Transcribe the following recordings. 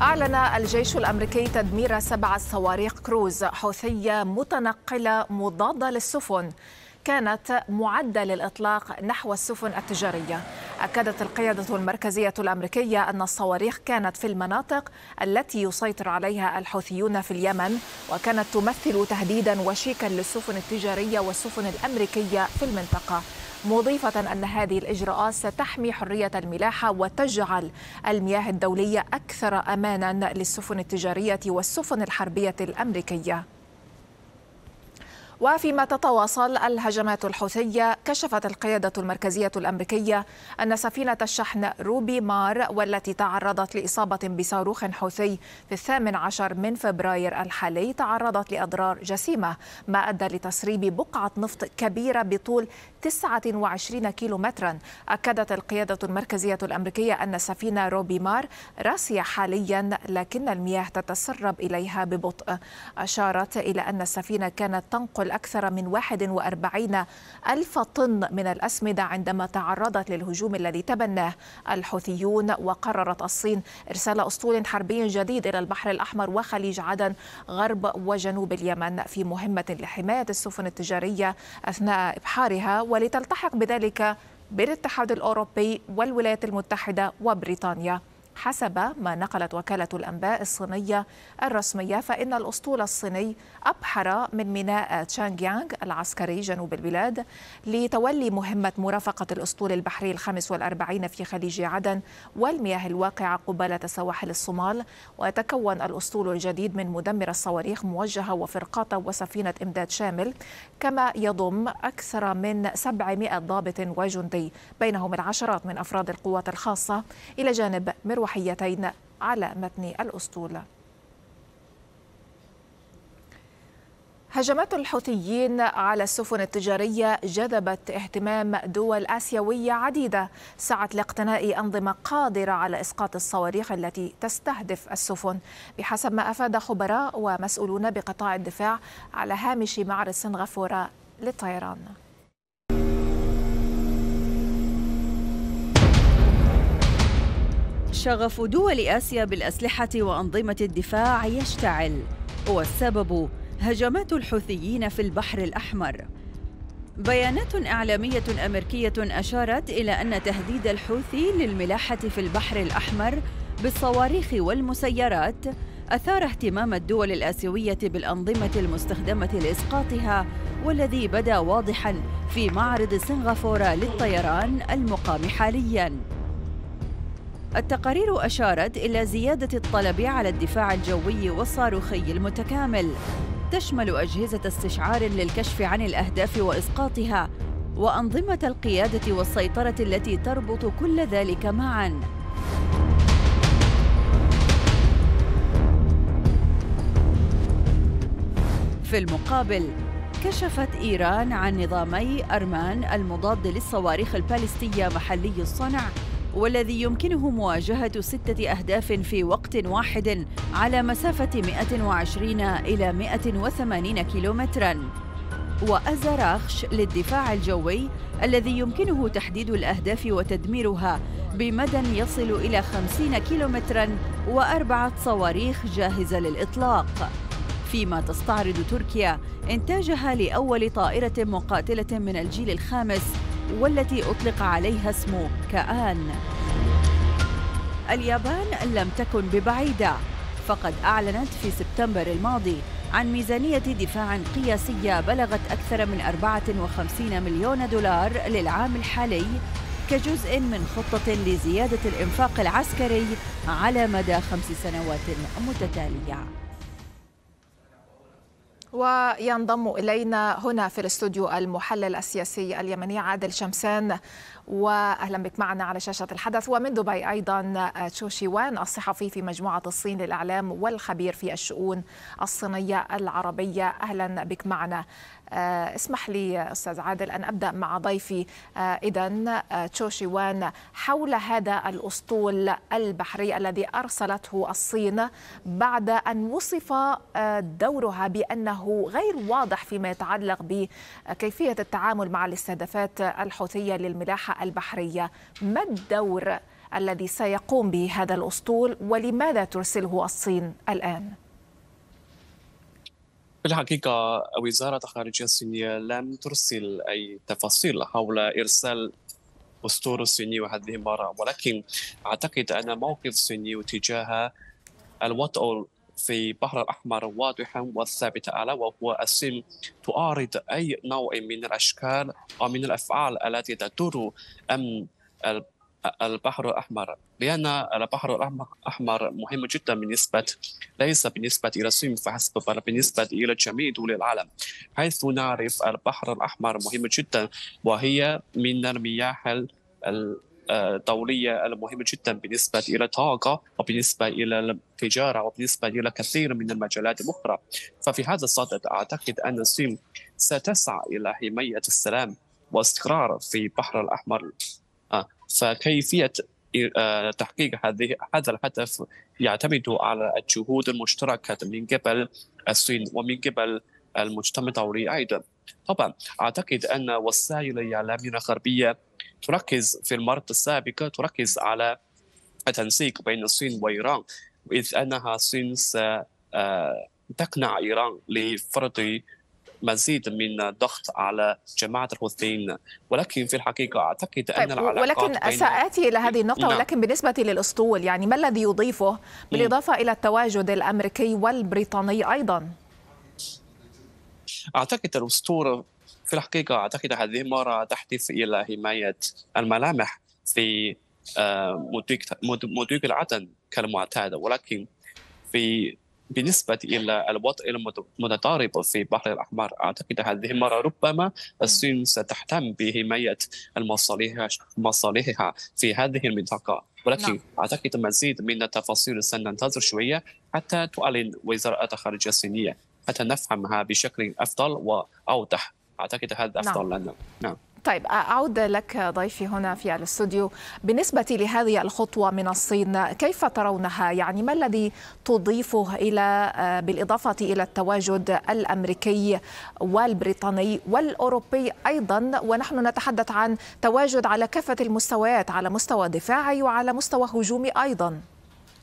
أعلن الجيش الأمريكي تدمير سبع صواريخ كروز حوثية متنقلة مضادة للسفن كانت معدة للإطلاق نحو السفن التجارية أكدت القيادة المركزية الأمريكية أن الصواريخ كانت في المناطق التي يسيطر عليها الحوثيون في اليمن وكانت تمثل تهديدا وشيكا للسفن التجارية والسفن الأمريكية في المنطقة مضيفة أن هذه الإجراءات ستحمي حرية الملاحة وتجعل المياه الدولية أكثر أمانا للسفن التجارية والسفن الحربية الأمريكية وفيما تتواصل الهجمات الحوثية كشفت القيادة المركزية الأمريكية أن سفينة الشحن روبي مار والتي تعرضت لإصابة بصاروخ حوثي في الثامن عشر من فبراير الحالي تعرضت لأضرار جسيمة ما أدى لتسريب بقعة نفط كبيرة بطول 29 كيلو مترا أكدت القيادة المركزية الأمريكية أن سفينة روبي مار راسية حاليا لكن المياه تتسرب إليها ببطء أشارت إلى أن السفينة كانت تنقل تحمل أكثر من 41 ألف طن من الأسمدة عندما تعرضت للهجوم الذي تبناه الحوثيون وقررت الصين إرسال أسطول حربي جديد إلى البحر الأحمر وخليج عدن غرب وجنوب اليمن في مهمة لحماية السفن التجارية أثناء إبحارها ولتلتحق بذلك بالاتحاد الأوروبي والولايات المتحدة وبريطانيا حسب ما نقلت وكالة الأنباء الصينية الرسمية فإن الأسطول الصيني أبحر من ميناء تشانغ يانغ العسكري جنوب البلاد لتولي مهمة مرافقة الأسطول البحري الخامس والأربعين في خليج عدن والمياه الواقعة قبالة سواحل الصومال ويتكون الأسطول الجديد من مدمر الصواريخ موجهة وفرقاطة وسفينة إمداد شامل كما يضم أكثر من 700 ضابط وجندي بينهم العشرات من أفراد القوات الخاصة إلى جانب مروان لوحيتين على متن الأسطول هجمات الحوثيين على السفن التجارية جذبت اهتمام دول آسيوية عديدة سعت لاقتناء أنظمة قادرة على إسقاط الصواريخ التي تستهدف السفن بحسب ما أفاد خبراء ومسؤولون بقطاع الدفاع على هامش معرض سنغافورة للطيران شغف دول آسيا بالأسلحة وأنظمة الدفاع يشتعل والسبب هجمات الحوثيين في البحر الأحمر بيانات إعلامية أمريكية أشارت إلى أن تهديد الحوثي للملاحة في البحر الأحمر بالصواريخ والمسيرات أثار اهتمام الدول الآسيوية بالأنظمة المستخدمة لإسقاطها والذي بدا واضحا في معرض سنغافورة للطيران المقام حالياً التقارير أشارت إلى زيادة الطلب على الدفاع الجوي والصاروخي المتكامل تشمل أجهزة استشعار للكشف عن الأهداف وإسقاطها وأنظمة القيادة والسيطرة التي تربط كل ذلك معاً في المقابل كشفت إيران عن نظامي أرمان المضاد للصواريخ الباليستية محلي الصنع والذي يمكنه مواجهة ستة أهداف في وقت واحد على مسافة 120 إلى 180 كيلومتراً وأزراخش للدفاع الجوي الذي يمكنه تحديد الأهداف وتدميرها بمدى يصل إلى 50 كيلومتراً وأربعة صواريخ جاهزة للإطلاق فيما تستعرض تركيا إنتاجها لأول طائرة مقاتلة من الجيل الخامس والتي أطلق عليها اسم كآن اليابان لم تكن ببعيدة فقد أعلنت في سبتمبر الماضي عن ميزانية دفاع قياسية بلغت أكثر من 54 مليون دولار للعام الحالي كجزء من خطة لزيادة الإنفاق العسكري على مدى خمس سنوات متتالية وينضم إلينا هنا في الاستوديو المحلل السياسي اليمني عادل شمسان واهلا بك معنا على شاشه الحدث ومن دبي ايضا آه، تشوشي وان الصحفي في مجموعه الصين للاعلام والخبير في الشؤون الصينيه العربيه اهلا بك معنا آه، اسمح لي أستاذ عادل أن أبدأ مع ضيفي آه، إذا آه، تشوشي وان حول هذا الأسطول البحري الذي أرسلته الصين بعد أن وصف دورها بأنه غير واضح فيما يتعلق بكيفية التعامل مع الاستهدافات الحوثية للملاحة البحرية ما الدور الذي سيقوم به هذا الأسطول ولماذا ترسله الصين الآن؟ بالحقيقة وزارة الخارجية الصينية لم ترسل أي تفاصيل حول إرسال أسطول الصيني هذه المرة ولكن أعتقد أن موقف الصيني تجاه الوضع في البحر الأحمر واضحا وثابت على وهو الصين تعارض أي نوع من الأشكال أو من الأفعال التي تدور أمن البحر الأحمر لأن البحر الأحمر مهم جدا بالنسبة ليس بالنسبة إلى الصين فحسب بل بالنسبة إلى جميع دول العالم حيث نعرف البحر الأحمر مهم جدا وهي من المياه الدولية المهمة جدا بالنسبة إلى الطاقة وبالنسبة إلى التجارة وبالنسبة إلى كثير من المجالات الأخرى ففي هذا الصدد أعتقد أن الصين ستسعى إلى حماية السلام واستقرار في البحر الأحمر فكيفيه آه، تحقيق هذه هذا الهدف يعتمد على الجهود المشتركه من قبل الصين ومن قبل المجتمع الدولي ايضا. طبعا اعتقد ان وسائل الاعلام الغربيه تركز في المرة السابقه تركز على التنسيق بين الصين وايران اذ انها الصين آه، تقنع ايران لفرض مزيد من الضغط على جماعه الحوثيين ولكن في الحقيقه اعتقد ان طيب، العلاقات ولكن ساتي الى هذه النقطه نعم. ولكن بالنسبه للاسطول يعني ما الذي يضيفه بالاضافه الى التواجد الامريكي والبريطاني ايضا اعتقد الأسطول في الحقيقه اعتقد هذه المره تحدث الى حمايه الملامح في آه، مدوك العدن كالمعتاد ولكن في بالنسبة إلى الوضع المتضارب في البحر الأحمر أعتقد هذه المرة ربما الصين ستهتم بحماية المصالح مصالحها في هذه المنطقة ولكن نعم. أعتقد مزيد من التفاصيل سننتظر شوية حتى تعلن وزارة الخارجية الصينية حتى نفهمها بشكل أفضل وأوضح أعتقد هذا أفضل نعم. لنا نعم طيب أعود لك ضيفي هنا في الاستوديو بالنسبة لهذه الخطوة من الصين كيف ترونها يعني ما الذي تضيفه إلى آه، بالإضافة إلى التواجد الأمريكي والبريطاني والأوروبي أيضا ونحن نتحدث عن تواجد على كافة المستويات على مستوى دفاعي وعلى مستوى هجومي أيضا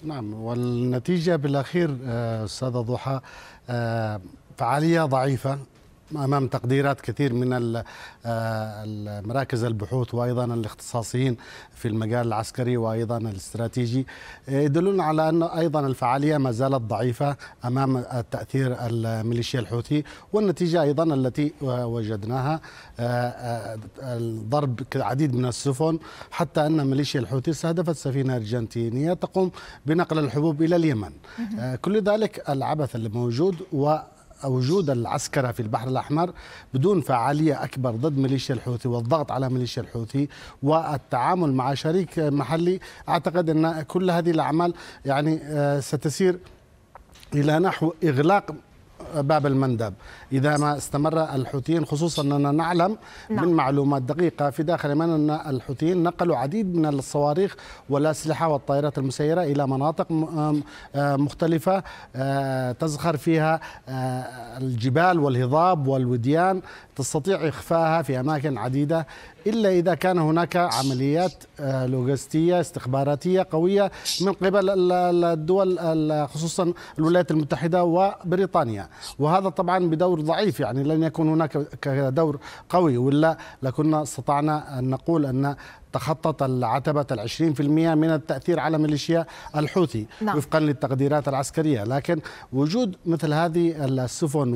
نعم والنتيجة بالأخير آه، أستاذة ضحى آه، فعالية ضعيفة امام تقديرات كثير من آه، مراكز البحوث وايضا الاختصاصيين في المجال العسكري وايضا الاستراتيجي يدلون على ان ايضا الفعاليه ما زالت ضعيفه امام التاثير الميليشيا الحوثي والنتيجه ايضا التي وجدناها آه، آه، ضرب العديد من السفن حتى ان ميليشيا الحوثي استهدفت سفينه ارجنتينيه تقوم بنقل الحبوب الى اليمن كل ذلك العبث الموجود موجود و وجود العسكرة في البحر الأحمر بدون فعالية أكبر ضد ميليشيا الحوثي والضغط على ميليشيا الحوثي والتعامل مع شريك محلي أعتقد أن كل هذه الأعمال يعني آه، ستسير إلى نحو إغلاق باب المندب إذا ما استمر الحوثيين خصوصا أننا نعلم نعم. من معلومات دقيقة في داخل يمن أن الحوثيين نقلوا عديد من الصواريخ والأسلحة والطائرات المسيرة إلى مناطق آه، مختلفة آه، تزخر فيها آه، الجبال والهضاب والوديان تستطيع اخفائها في أماكن عديدة إلا إذا كان هناك عمليات آه، لوجستية استخباراتية قوية من قبل الدول خصوصا الولايات المتحدة وبريطانيا وهذا طبعا بدور ضعيف يعني لن يكون هناك دور قوي ولا لكنا استطعنا أن نقول أن تخطت العتبة العشرين في المئة من التأثير على ميليشيا الحوثي نعم. وفقا للتقديرات العسكرية لكن وجود مثل هذه السفن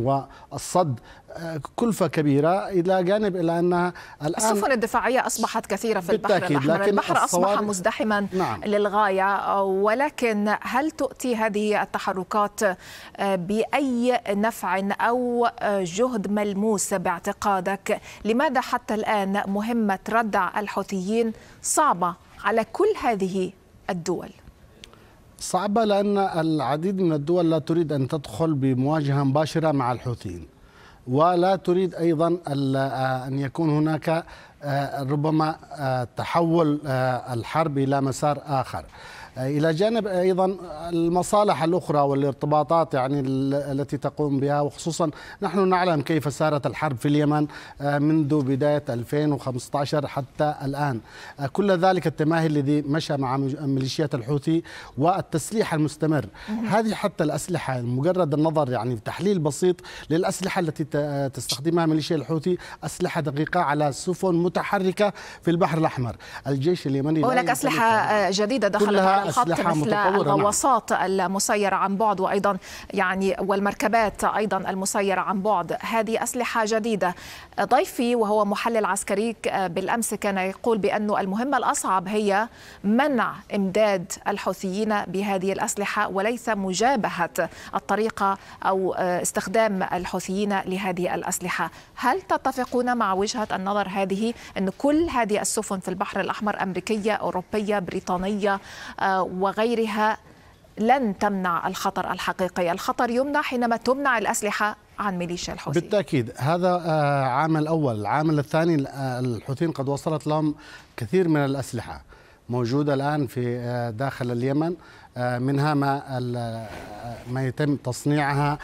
والصد آه، كلفة كبيرة إلى جانب إلى أنها الآن السفن الدفاعية أصبحت كثيرة في البحر الأحمر لكن البحر أصبح مزدحما نعم. للغاية ولكن هل تؤتي هذه التحركات آه، بأي نفع أو آه، جهد ملموس باعتقادك لماذا حتى الآن مهمة ردع الحوثيين ولكن صعبة على كل هذه الدول صعبة لأن العديد من الدول لا تريد أن تدخل بمواجهة مباشرة مع الحوثيين ولا تريد أيضا آه، أن يكون هناك آه، ربما آه، تحول الحرب إلى مسار آخر إلى جانب أيضا المصالح الأخرى والارتباطات يعني التي تقوم بها وخصوصا نحن نعلم كيف سارت الحرب في اليمن آه، منذ بداية 2015 حتى الآن آه، كل ذلك التماهي الذي مشى مع ميليشيات الحوثي والتسليح المستمر هذه حتى الأسلحة مجرد النظر يعني تحليل بسيط للأسلحة التي تستخدمها ميليشيا الحوثي أسلحة دقيقة على سفن متحركة في البحر الأحمر الجيش اليمني هناك أسلحة آه، جديدة دخلت الخط مثل الغواصات نعم. المسيرة عن بعد وأيضا يعني والمركبات أيضا المسيرة عن بعد هذه أسلحة جديدة ضيفي وهو محلل عسكري بالأمس كان يقول بأن المهمة الأصعب هي منع إمداد الحوثيين بهذه الأسلحة وليس مجابهة الطريقة أو استخدام الحوثيين لهذه الأسلحة هل تتفقون مع وجهة النظر هذه أن كل هذه السفن في البحر الأحمر أمريكية أوروبية بريطانية وغيرها لن تمنع الخطر الحقيقي الخطر يمنع حينما تمنع الأسلحة عن ميليشيا الحوثي بالتأكيد هذا آه، عامل أول العامل الثاني آه، الحوثيين قد وصلت لهم كثير من الأسلحة موجودة الآن في آه، داخل اليمن منها ما ما يتم تصنيعها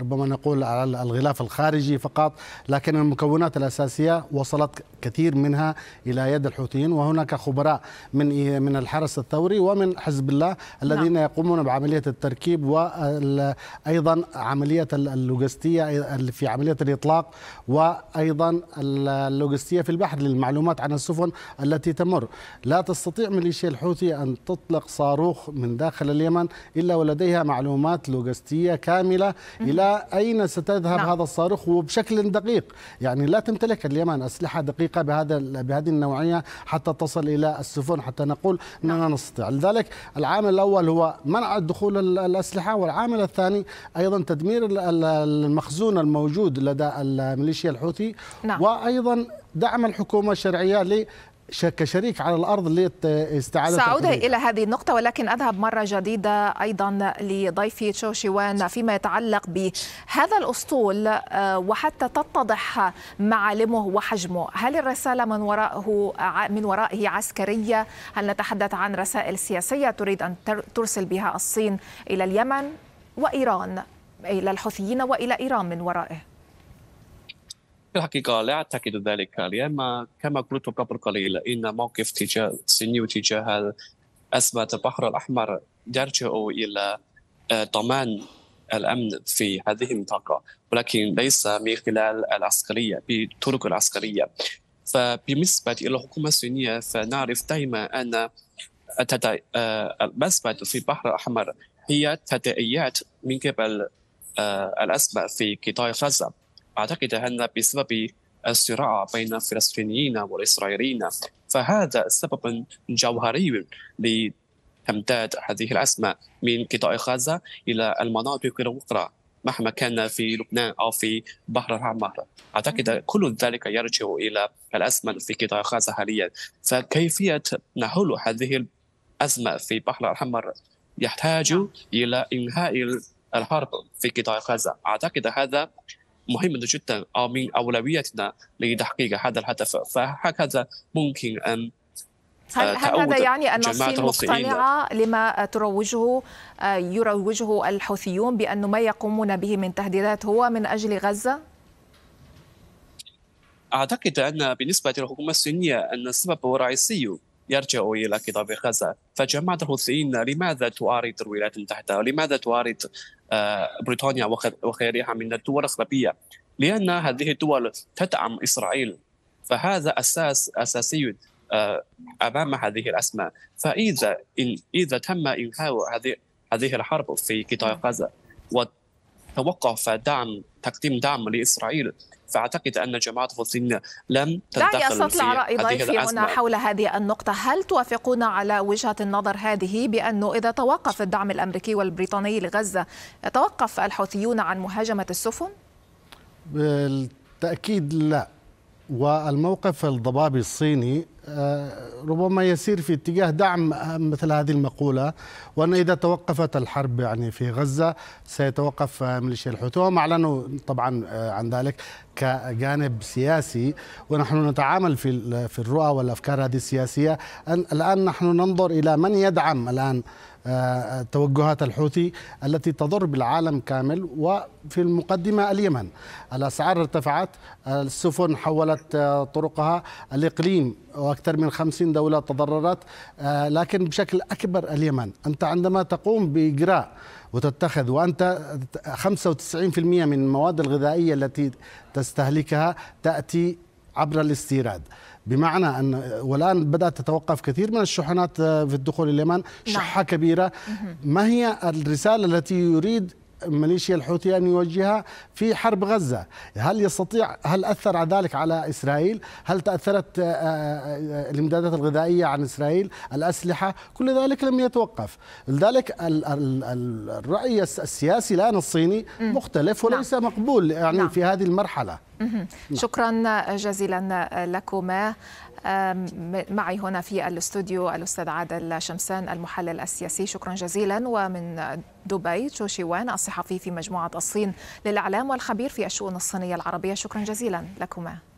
ربما نقول على الغلاف الخارجي فقط لكن المكونات الأساسية وصلت كثير منها إلى يد الحوثيين وهناك خبراء من من الحرس الثوري ومن حزب الله نعم. الذين نعم. يقومون بعملية التركيب وأيضا عملية اللوجستية في عملية الإطلاق وأيضا اللوجستية في البحر للمعلومات عن السفن التي تمر لا تستطيع ميليشيا الحوثي أن تطلق صاروخ من داخل اليمن إلا ولديها معلومات لوجستية كاملة إلى أين ستذهب نعم. هذا الصاروخ وبشكل دقيق يعني لا تمتلك اليمن أسلحة دقيقة بهذا بهذه النوعية حتى تصل إلى السفن حتى نقول نعم. أننا نعم. نستطيع لذلك العامل الأول هو منع دخول الأسلحة والعامل الثاني أيضا تدمير المخزون الموجود لدى الميليشيا الحوثي نعم. وأيضا دعم الحكومة الشرعية كشريك على الارض لاستعاده ساعود الى هذه النقطه ولكن اذهب مره جديده ايضا لضيفي تشو شيوان فيما يتعلق بهذا الاسطول آه، وحتى تتضح معالمه وحجمه هل الرساله من ورائه من ورائه عسكريه هل نتحدث عن رسائل سياسيه تريد ان ترسل بها الصين الى اليمن وايران الى الحوثيين والى ايران من ورائه في الحقيقة لا أعتقد ذلك لأن كما قلت قبل قليل إن موقف تجاه الصيني تجاه أزمة البحر الأحمر يرجع إلى آه، ضمان الأمن في هذه المنطقة ولكن ليس من خلال العسكرية بالطرق العسكرية فبالنسبة إلى الحكومة الصينية فنعرف دائما أن آه، المسبة في البحر الأحمر هي تداعيات من قبل آه، الأزمة في قطاع غزة أعتقد أن بسبب الصراع بين الفلسطينيين والإسرائيليين فهذا سبب جوهري لتمداد هذه الأزمة من قطاع غزة إلى المناطق الأخرى مهما كان في لبنان او في بحر الاحمر اعتقد كل ذلك يرجع الى الازمه في قطاع غزه حاليا فكيفيه نحل هذه الازمه في بحر الاحمر يحتاج نعم. الى انهاء الحرب في قطاع غزه اعتقد هذا مهم جدا أو من اولوياتنا لتحقيق هذا الهدف فهكذا ممكن أن آه، هل, هل هذا يعني أن الصين مقتنعة لما تروجه آه، يروجه الحوثيون بأن ما يقومون به من تهديدات هو من أجل غزة؟ أعتقد أن بالنسبة للحكومة الصينية أن السبب الرئيسي يرجع إلى كتاب غزة فجماعة الحوثيين لماذا تعارض الولايات المتحدة لماذا تعارض آه، بريطانيا وغيرها من الدول الغربية لأن هذه الدول تدعم إسرائيل فهذا أساس أساسي آه، أمام هذه الاسماء فإذا إذا تم إنهاء هذه هذه الحرب في قطاع غزة توقف دعم تقديم دعم لاسرائيل فاعتقد ان جماعه فلسطين لم تتدخل دعي استطلع راي ضيفي هنا حول هذه النقطه هل توافقون على وجهه النظر هذه بانه اذا توقف الدعم الامريكي والبريطاني لغزه يتوقف الحوثيون عن مهاجمه السفن بالتاكيد لا والموقف الضبابي الصيني آه، ربما يسير في اتجاه دعم مثل هذه المقوله وان اذا توقفت الحرب يعني في غزه سيتوقف ميليشيا الحوثي وهم اعلنوا طبعا آه، عن ذلك كجانب سياسي ونحن نتعامل في في الرؤى والافكار هذه السياسيه الان نحن ننظر الى من يدعم الان توجهات الحوثي التي تضر بالعالم كامل وفي المقدمة اليمن الأسعار ارتفعت السفن حولت آه، طرقها الإقليم وأكثر من خمسين دولة تضررت آه، لكن بشكل أكبر اليمن أنت عندما تقوم بإجراء وتتخذ وأنت 95% من المواد الغذائية التي تستهلكها تأتي عبر الاستيراد بمعنى ان والان بدات تتوقف كثير من الشحنات آه، في الدخول اليمن نعم. شحه كبيره ما هي الرساله التي يريد ميليشيا الحوثي ان يوجهها في حرب غزه، هل يستطيع هل اثر ذلك على اسرائيل؟ هل تاثرت آه، آه، الامدادات الغذائيه عن اسرائيل؟ الاسلحه، كل ذلك لم يتوقف، لذلك الراي السياسي الان الصيني مختلف وليس نعم. مقبول يعني نعم. في هذه المرحله. نعم. شكرا جزيلا لكما معي هنا في الاستوديو الاستاذ عادل شمسان المحلل السياسي شكرا جزيلا ومن دبي تشوشي وان الصحفي في مجموعه الصين للاعلام والخبير في الشؤون الصينيه العربيه شكرا جزيلا لكما